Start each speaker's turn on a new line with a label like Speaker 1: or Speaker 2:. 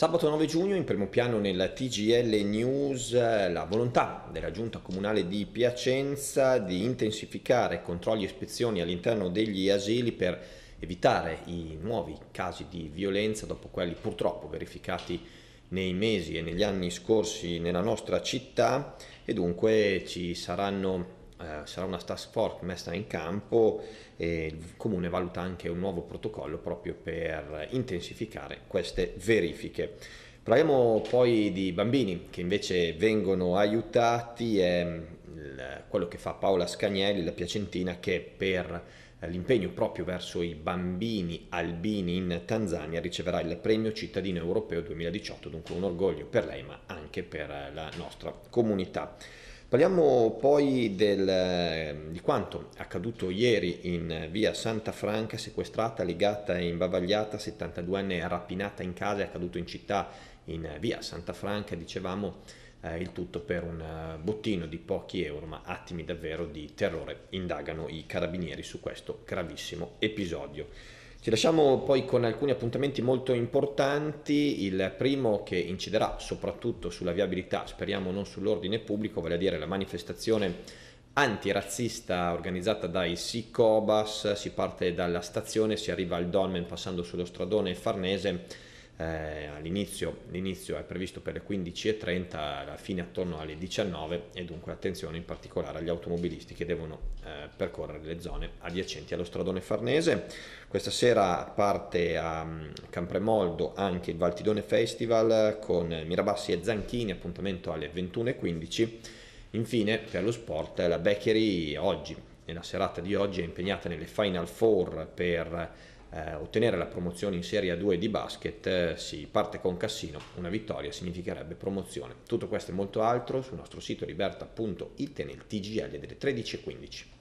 Speaker 1: Sabato 9 giugno in primo piano nella TGL News la volontà della giunta comunale di Piacenza di intensificare controlli e ispezioni all'interno degli asili per evitare i nuovi casi di violenza dopo quelli purtroppo verificati nei mesi e negli anni scorsi nella nostra città e dunque ci saranno eh, sarà una task force messa in campo e il comune valuta anche un nuovo protocollo proprio per intensificare queste verifiche. Parliamo poi di bambini che invece vengono aiutati, è mm, quello che fa Paola Scagnelli, la piacentina, che per eh, l'impegno proprio verso i bambini albini in Tanzania riceverà il premio cittadino europeo 2018, dunque un orgoglio per lei ma anche per eh, la nostra comunità. Parliamo poi del, di quanto accaduto ieri in via Santa Franca, sequestrata, legata e imbavagliata, 72enne rapinata in casa, è accaduto in città in via Santa Franca, dicevamo eh, il tutto per un eh, bottino di pochi euro, ma attimi davvero di terrore, indagano i carabinieri su questo gravissimo episodio. Ci lasciamo poi con alcuni appuntamenti molto importanti, il primo che inciderà soprattutto sulla viabilità, speriamo non sull'ordine pubblico, vale a dire la manifestazione antirazzista organizzata dai SICOBAS, si parte dalla stazione, si arriva al Dolmen passando sullo stradone farnese eh, all'inizio, l'inizio è previsto per le 15.30, la fine attorno alle 19 e dunque attenzione in particolare agli automobilisti che devono eh, percorrere le zone adiacenti allo stradone farnese. Questa sera parte a mm, Campremoldo anche il Valtidone Festival con Mirabassi e Zanchini, appuntamento alle 21.15. Infine per lo sport la Beccheri oggi, nella serata di oggi è impegnata nelle Final Four per eh, ottenere la promozione in Serie 2 di basket, eh, si parte con Cassino, una vittoria significherebbe promozione. Tutto questo e molto altro sul nostro sito riberta.it nel TGL delle 13.15.